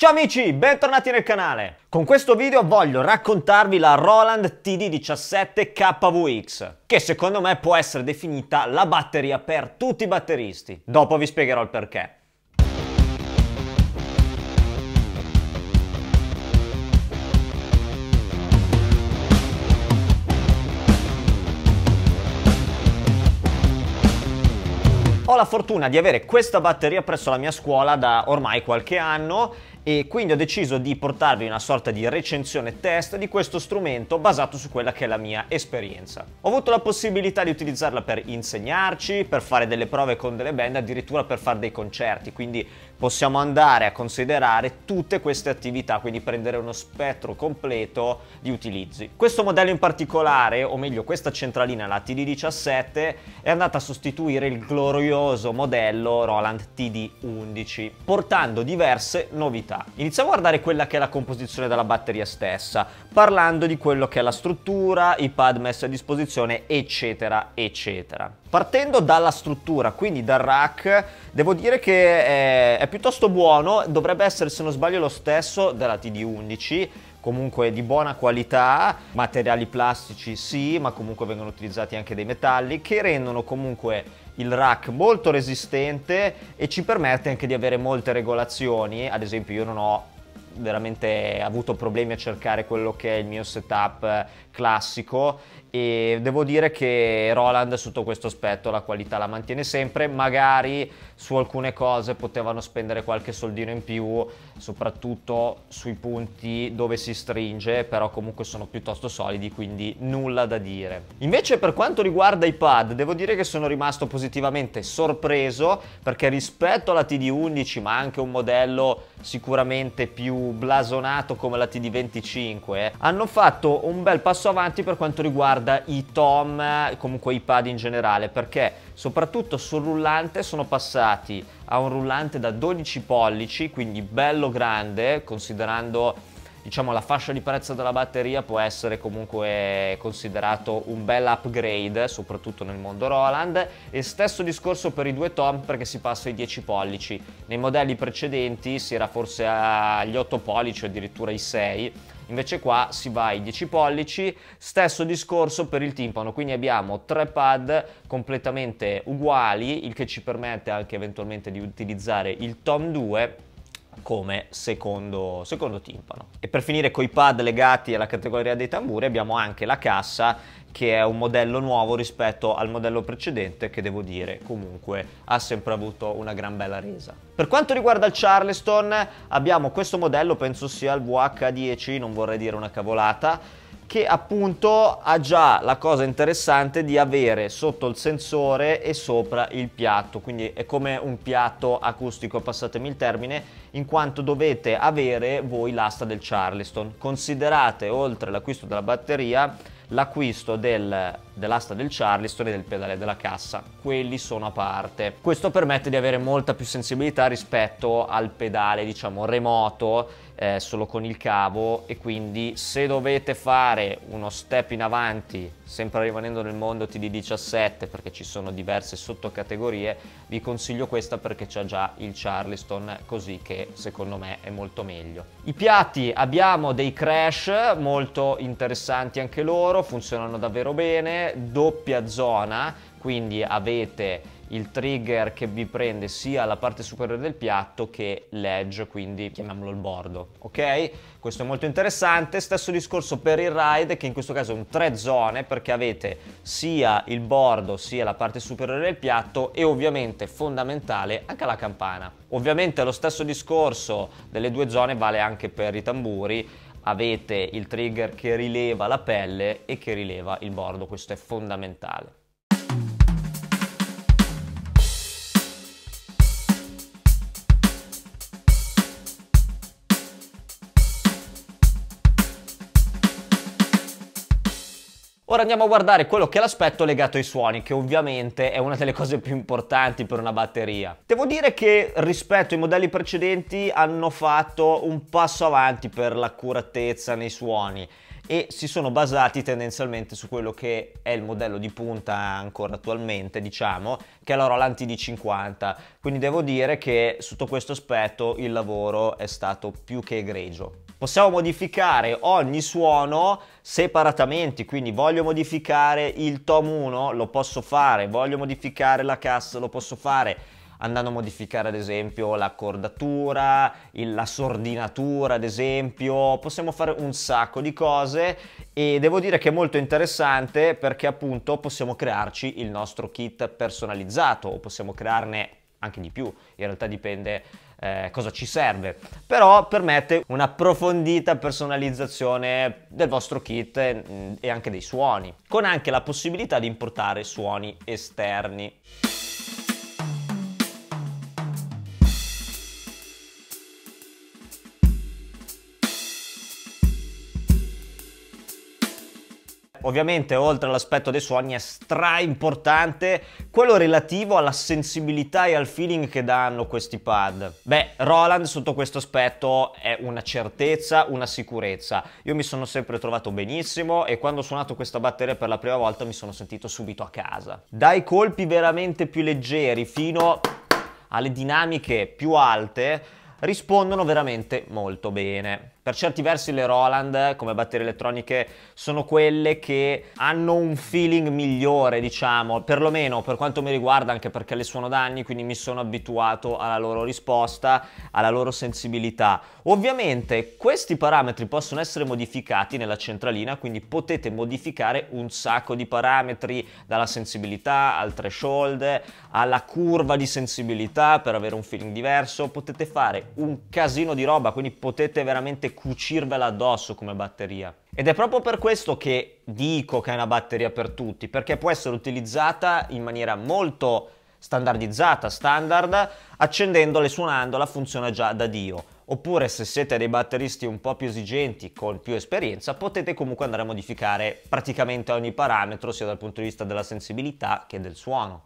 Ciao amici, bentornati nel canale! Con questo video voglio raccontarvi la Roland TD17 KVX, che secondo me può essere definita la batteria per tutti i batteristi. Dopo vi spiegherò il perché. Ho la fortuna di avere questa batteria presso la mia scuola da ormai qualche anno e quindi ho deciso di portarvi una sorta di recensione test di questo strumento basato su quella che è la mia esperienza. Ho avuto la possibilità di utilizzarla per insegnarci, per fare delle prove con delle band, addirittura per fare dei concerti, quindi possiamo andare a considerare tutte queste attività, quindi prendere uno spettro completo di utilizzi. Questo modello in particolare, o meglio questa centralina, la TD17, è andata a sostituire il glorioso modello Roland TD11, portando diverse novità. Iniziamo a guardare quella che è la composizione della batteria stessa, parlando di quello che è la struttura, i pad messi a disposizione, eccetera, eccetera. Partendo dalla struttura, quindi dal rack, devo dire che è piuttosto buono, dovrebbe essere se non sbaglio lo stesso della TD11, comunque di buona qualità, materiali plastici sì, ma comunque vengono utilizzati anche dei metalli che rendono comunque il rack molto resistente e ci permette anche di avere molte regolazioni, ad esempio io non ho veramente avuto problemi a cercare quello che è il mio setup classico e devo dire che Roland sotto questo aspetto la qualità la mantiene sempre, magari su alcune cose potevano spendere qualche soldino in più, soprattutto sui punti dove si stringe, però comunque sono piuttosto solidi, quindi nulla da dire. Invece per quanto riguarda i pad, devo dire che sono rimasto positivamente sorpreso perché rispetto alla TD11, ma anche un modello sicuramente più blasonato come la TD25, hanno fatto un bel passo avanti per quanto riguarda i tom, comunque i pad in generale, perché soprattutto sul rullante sono passati a un rullante da 12 pollici, quindi bello grande, considerando diciamo la fascia di prezzo della batteria può essere comunque considerato un bel upgrade soprattutto nel mondo Roland e stesso discorso per i due tom perché si passa ai 10 pollici nei modelli precedenti si era forse agli 8 pollici addirittura ai 6 invece qua si va ai 10 pollici, stesso discorso per il timpano, quindi abbiamo tre pad completamente uguali, il che ci permette anche eventualmente di utilizzare il Tom 2 come secondo, secondo timpano. E per finire coi pad legati alla categoria dei tamburi abbiamo anche la cassa che è un modello nuovo rispetto al modello precedente che devo dire comunque ha sempre avuto una gran bella resa. Per quanto riguarda il Charleston abbiamo questo modello, penso sia il VH10, non vorrei dire una cavolata, che appunto ha già la cosa interessante di avere sotto il sensore e sopra il piatto, quindi è come un piatto acustico, passatemi il termine, in quanto dovete avere voi l'asta del Charleston. Considerate oltre l'acquisto della batteria l'acquisto del, dell'asta del Charleston e del pedale della cassa, quelli sono a parte. Questo permette di avere molta più sensibilità rispetto al pedale diciamo remoto eh, solo con il cavo e quindi se dovete fare uno step in avanti sempre rimanendo nel mondo TD17 perché ci sono diverse sottocategorie vi consiglio questa perché c'è già il Charleston così che secondo me è molto meglio i piatti abbiamo dei crash molto interessanti anche loro funzionano davvero bene doppia zona quindi avete il trigger che vi prende sia la parte superiore del piatto che l'edge, quindi chiamiamolo il bordo, ok? Questo è molto interessante, stesso discorso per il ride che in questo caso è un tre zone perché avete sia il bordo sia la parte superiore del piatto e ovviamente fondamentale anche la campana. Ovviamente lo stesso discorso delle due zone vale anche per i tamburi, avete il trigger che rileva la pelle e che rileva il bordo, questo è fondamentale. Ora andiamo a guardare quello che è l'aspetto legato ai suoni, che ovviamente è una delle cose più importanti per una batteria. Devo dire che rispetto ai modelli precedenti hanno fatto un passo avanti per l'accuratezza nei suoni e si sono basati tendenzialmente su quello che è il modello di punta ancora attualmente, diciamo, che è la Roland TD50. Quindi devo dire che sotto questo aspetto il lavoro è stato più che egregio possiamo modificare ogni suono separatamente, quindi voglio modificare il tom 1, lo posso fare, voglio modificare la cassa, lo posso fare andando a modificare ad esempio l'accordatura, la sordinatura ad esempio, possiamo fare un sacco di cose e devo dire che è molto interessante perché appunto possiamo crearci il nostro kit personalizzato o possiamo crearne anche di più, in realtà dipende eh, cosa ci serve, però permette un'approfondita personalizzazione del vostro kit mm, e anche dei suoni, con anche la possibilità di importare suoni esterni. Ovviamente oltre all'aspetto dei suoni è stra importante quello relativo alla sensibilità e al feeling che danno questi pad. Beh, Roland sotto questo aspetto è una certezza, una sicurezza. Io mi sono sempre trovato benissimo e quando ho suonato questa batteria per la prima volta mi sono sentito subito a casa. Dai colpi veramente più leggeri fino alle dinamiche più alte rispondono veramente molto bene. Per certi versi le Roland come batterie elettroniche sono quelle che hanno un feeling migliore diciamo, perlomeno per quanto mi riguarda anche perché le suono da anni quindi mi sono abituato alla loro risposta, alla loro sensibilità. Ovviamente questi parametri possono essere modificati nella centralina quindi potete modificare un sacco di parametri dalla sensibilità al threshold alla curva di sensibilità per avere un feeling diverso, potete fare un casino di roba quindi potete veramente cucirvela addosso come batteria. Ed è proprio per questo che dico che è una batteria per tutti, perché può essere utilizzata in maniera molto standardizzata, standard, accendendola e suonandola funziona già da Dio. Oppure se siete dei batteristi un po' più esigenti, con più esperienza, potete comunque andare a modificare praticamente ogni parametro, sia dal punto di vista della sensibilità che del suono.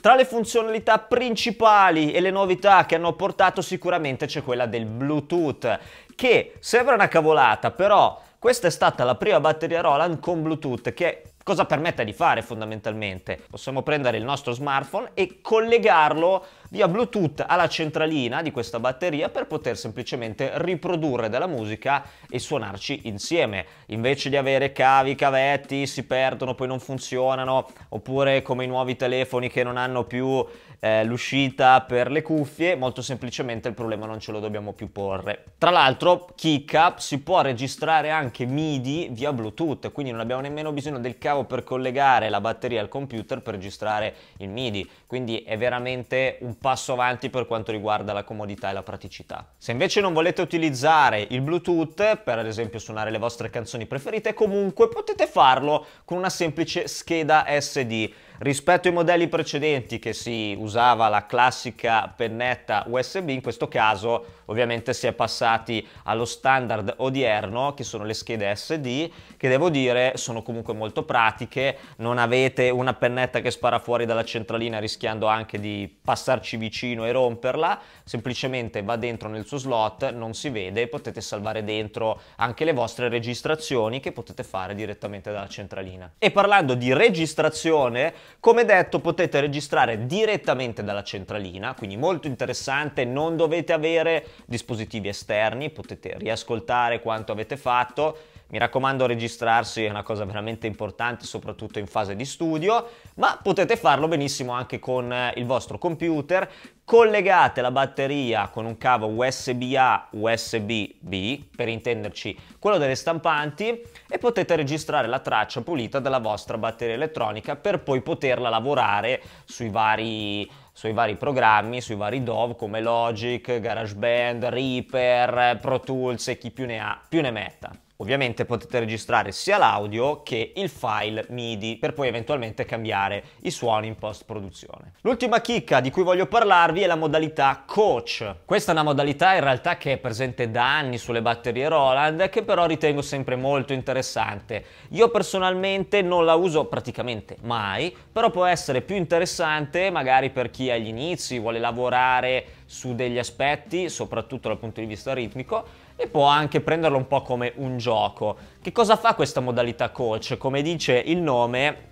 Tra le funzionalità principali e le novità che hanno portato sicuramente c'è quella del Bluetooth, che sembra una cavolata, però questa è stata la prima batteria Roland con Bluetooth che cosa permette di fare fondamentalmente? Possiamo prendere il nostro smartphone e collegarlo via Bluetooth alla centralina di questa batteria per poter semplicemente riprodurre della musica e suonarci insieme. Invece di avere cavi, cavetti, si perdono, poi non funzionano, oppure come i nuovi telefoni che non hanno più eh, l'uscita per le cuffie, molto semplicemente il problema non ce lo dobbiamo più porre. Tra l'altro, chicca, si può registrare anche MIDI via Bluetooth, quindi non abbiamo nemmeno bisogno del cavo per collegare la batteria al computer per registrare il MIDI, quindi è veramente un passo avanti per quanto riguarda la comodità e la praticità. Se invece non volete utilizzare il Bluetooth per ad esempio suonare le vostre canzoni preferite, comunque potete farlo con una semplice scheda SD. Rispetto ai modelli precedenti che si usava la classica pennetta USB, in questo caso ovviamente si è passati allo standard odierno che sono le schede SD che devo dire sono comunque molto pratiche, non avete una pennetta che spara fuori dalla centralina rischiando anche di passarci vicino e romperla, semplicemente va dentro nel suo slot, non si vede, potete salvare dentro anche le vostre registrazioni che potete fare direttamente dalla centralina. E parlando di registrazione come detto potete registrare direttamente dalla centralina, quindi molto interessante, non dovete avere dispositivi esterni, potete riascoltare quanto avete fatto mi raccomando registrarsi è una cosa veramente importante soprattutto in fase di studio, ma potete farlo benissimo anche con eh, il vostro computer. Collegate la batteria con un cavo USB-A, USB-B, per intenderci quello delle stampanti, e potete registrare la traccia pulita della vostra batteria elettronica per poi poterla lavorare sui vari sui vari programmi, sui vari DOV come Logic, GarageBand, Reaper, Pro Tools e chi più ne ha più ne metta. Ovviamente potete registrare sia l'audio che il file MIDI per poi eventualmente cambiare i suoni in post produzione. L'ultima chicca di cui voglio parlarvi è la modalità Coach. Questa è una modalità in realtà che è presente da anni sulle batterie Roland che però ritengo sempre molto interessante. Io personalmente non la uso praticamente mai, però può essere più interessante magari per chi agli inizi vuole lavorare su degli aspetti, soprattutto dal punto di vista ritmico, e può anche prenderlo un po' come un gioco. Che cosa fa questa modalità coach? Come dice il nome,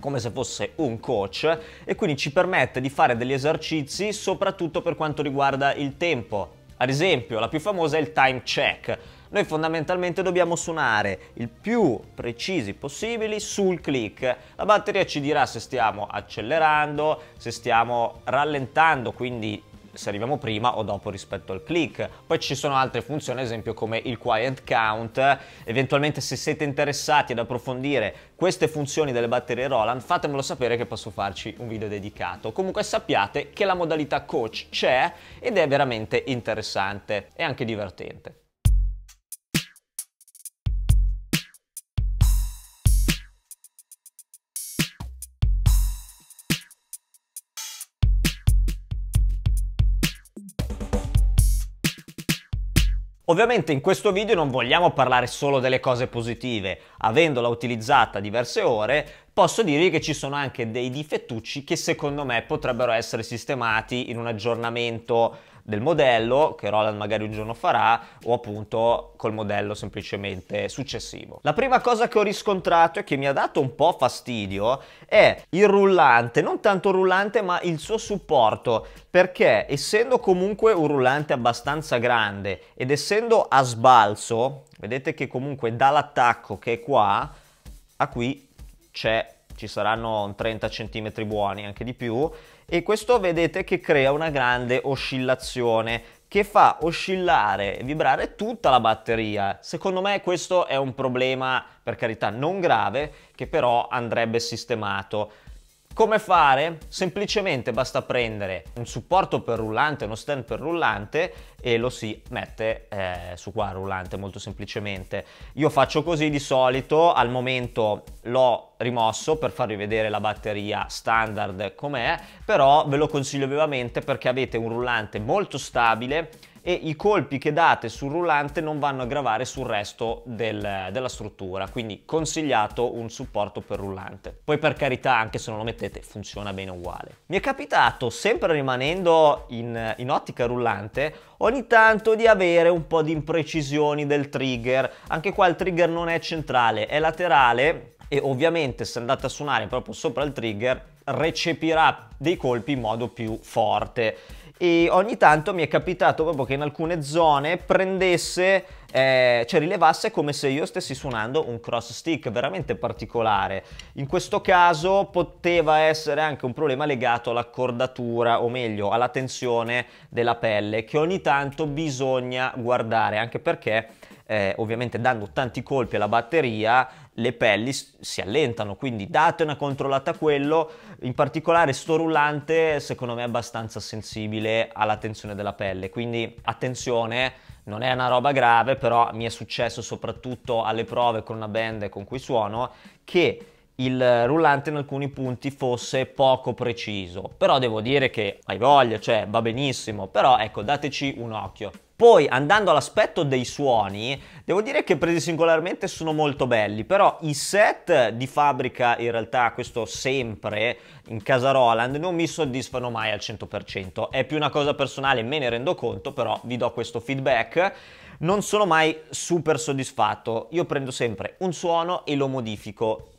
come se fosse un coach e quindi ci permette di fare degli esercizi soprattutto per quanto riguarda il tempo. Ad esempio, la più famosa è il time check. Noi fondamentalmente dobbiamo suonare il più precisi possibili sul click. La batteria ci dirà se stiamo accelerando, se stiamo rallentando, quindi se arriviamo prima o dopo rispetto al click. Poi ci sono altre funzioni, ad esempio come il quiet count. Eventualmente se siete interessati ad approfondire queste funzioni delle batterie Roland, fatemelo sapere che posso farci un video dedicato. Comunque sappiate che la modalità coach c'è ed è veramente interessante e anche divertente. Ovviamente in questo video non vogliamo parlare solo delle cose positive, avendola utilizzata diverse ore posso dirvi che ci sono anche dei difettucci che secondo me potrebbero essere sistemati in un aggiornamento del modello che Roland magari un giorno farà o appunto col modello semplicemente successivo. La prima cosa che ho riscontrato e che mi ha dato un po' fastidio è il rullante, non tanto il rullante ma il suo supporto perché essendo comunque un rullante abbastanza grande ed essendo a sbalzo vedete che comunque dall'attacco che è qua a qui c'è, ci saranno 30 cm buoni, anche di più, e questo vedete che crea una grande oscillazione che fa oscillare e vibrare tutta la batteria. Secondo me questo è un problema, per carità, non grave, che però andrebbe sistemato. Come fare? Semplicemente basta prendere un supporto per rullante, uno stand per rullante e lo si mette eh, su qua rullante molto semplicemente. Io faccio così di solito, al momento l'ho rimosso per farvi vedere la batteria standard com'è, però ve lo consiglio vivamente perché avete un rullante molto stabile e i colpi che date sul rullante non vanno a gravare sul resto del, della struttura, quindi consigliato un supporto per rullante. Poi per carità, anche se non lo mettete, funziona bene uguale. Mi è capitato, sempre rimanendo in, in ottica rullante, ogni tanto di avere un po' di imprecisioni del trigger. Anche qua il trigger non è centrale, è laterale e ovviamente se andate a suonare proprio sopra il trigger recepirà dei colpi in modo più forte e ogni tanto mi è capitato proprio che in alcune zone prendesse, eh, cioè rilevasse come se io stessi suonando un cross stick veramente particolare. In questo caso poteva essere anche un problema legato all'accordatura, o meglio alla tensione della pelle, che ogni tanto bisogna guardare, anche perché eh, ovviamente dando tanti colpi alla batteria le pelli si allentano, quindi date una controllata a quello, in particolare sto rullante secondo me è abbastanza sensibile alla tensione della pelle, quindi attenzione, non è una roba grave, però mi è successo soprattutto alle prove con una band con cui suono che il rullante in alcuni punti fosse poco preciso, però devo dire che hai voglia, cioè va benissimo, però ecco dateci un occhio. Poi andando all'aspetto dei suoni, devo dire che presi singolarmente sono molto belli, però i set di fabbrica in realtà, questo sempre in casa Roland, non mi soddisfano mai al 100%, è più una cosa personale, me ne rendo conto, però vi do questo feedback non sono mai super soddisfatto. Io prendo sempre un suono e lo modifico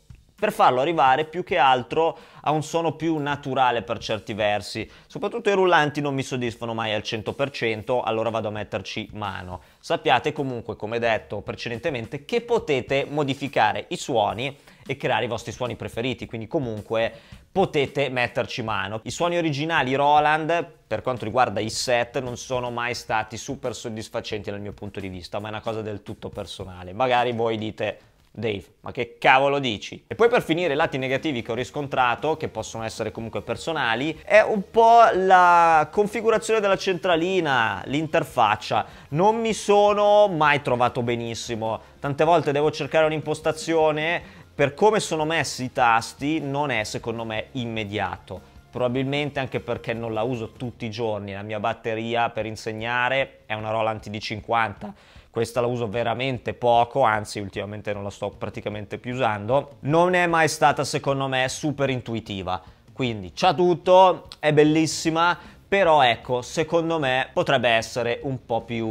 per farlo arrivare più che altro a un suono più naturale per certi versi. Soprattutto i rullanti non mi soddisfano mai al 100%, allora vado a metterci mano. Sappiate comunque, come detto precedentemente, che potete modificare i suoni e creare i vostri suoni preferiti, quindi comunque potete metterci mano. I suoni originali Roland, per quanto riguarda i set, non sono mai stati super soddisfacenti dal mio punto di vista, ma è una cosa del tutto personale. Magari voi dite Dave, ma che cavolo dici? E poi per finire i lati negativi che ho riscontrato, che possono essere comunque personali, è un po' la configurazione della centralina, l'interfaccia. Non mi sono mai trovato benissimo. Tante volte devo cercare un'impostazione, per come sono messi i tasti non è secondo me immediato probabilmente anche perché non la uso tutti i giorni, la mia batteria per insegnare è una Roland d 50 questa la uso veramente poco, anzi ultimamente non la sto praticamente più usando, non è mai stata secondo me super intuitiva. Quindi, ciao a tutto, è bellissima, però ecco, secondo me potrebbe essere un po' più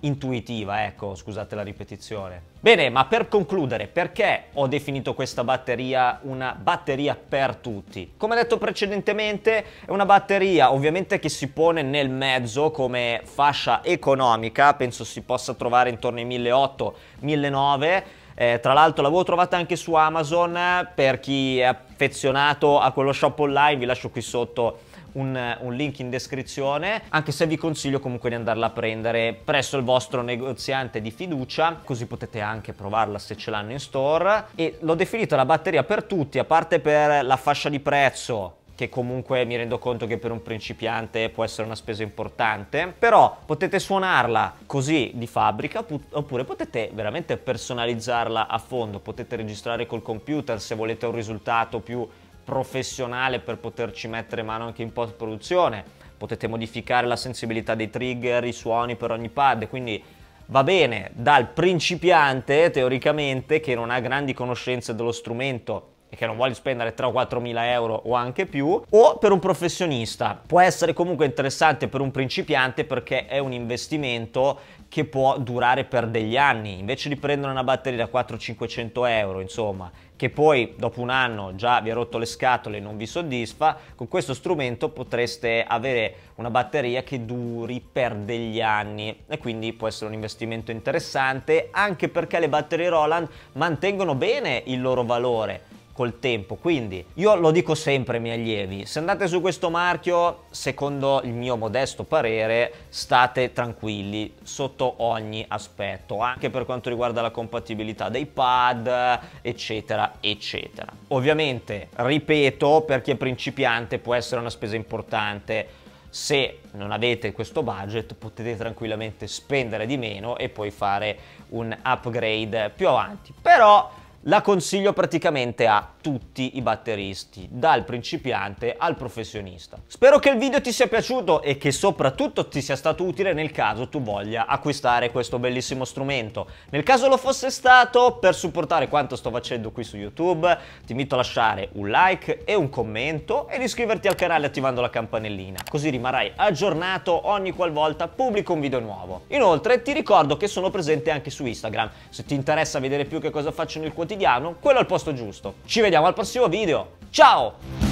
intuitiva, ecco, scusate la ripetizione. Bene, ma per concludere, perché ho definito questa batteria una batteria per tutti? Come detto precedentemente, è una batteria ovviamente che si pone nel mezzo come fascia economica, penso si possa trovare intorno ai 1008 1009 eh, tra l'altro l'avevo trovata anche su Amazon, per chi è affezionato a quello shop online vi lascio qui sotto un, un, link in descrizione, anche se vi consiglio comunque di andarla a prendere presso il vostro negoziante di fiducia, così potete anche provarla se ce l'hanno in store. E l'ho definita la batteria per tutti, a parte per la fascia di prezzo che comunque mi rendo conto che per un principiante può essere una spesa importante, però potete suonarla così di fabbrica oppure potete veramente personalizzarla a fondo, potete registrare col computer se volete un risultato più professionale per poterci mettere mano anche in post produzione potete modificare la sensibilità dei trigger i suoni per ogni pad quindi va bene dal principiante teoricamente che non ha grandi conoscenze dello strumento che non voglio spendere 3 o 4 mila euro o anche più, o per un professionista. Può essere comunque interessante per un principiante perché è un investimento che può durare per degli anni. Invece di prendere una batteria da 400-500 euro, insomma, che poi dopo un anno già vi ha rotto le scatole e non vi soddisfa, con questo strumento potreste avere una batteria che duri per degli anni e quindi può essere un investimento interessante anche perché le batterie Roland mantengono bene il loro valore col tempo. Quindi io lo dico sempre ai miei allievi, se andate su questo marchio, secondo il mio modesto parere, state tranquilli sotto ogni aspetto, anche per quanto riguarda la compatibilità dei pad, eccetera, eccetera. Ovviamente, ripeto, per chi è principiante può essere una spesa importante. Se non avete questo budget potete tranquillamente spendere di meno e poi fare un upgrade più avanti. Però la consiglio praticamente a tutti i batteristi, dal principiante al professionista. Spero che il video ti sia piaciuto e che soprattutto ti sia stato utile nel caso tu voglia acquistare questo bellissimo strumento. Nel caso lo fosse stato, per supportare quanto sto facendo qui su YouTube, ti invito a lasciare un like e un commento ed iscriverti al canale attivando la campanellina, così rimarrai aggiornato ogni qualvolta pubblico un video nuovo. Inoltre ti ricordo che sono presente anche su Instagram, se ti interessa vedere più che cosa faccio nel quotidiano quotidiano quello al posto giusto. Ci vediamo al prossimo video, ciao!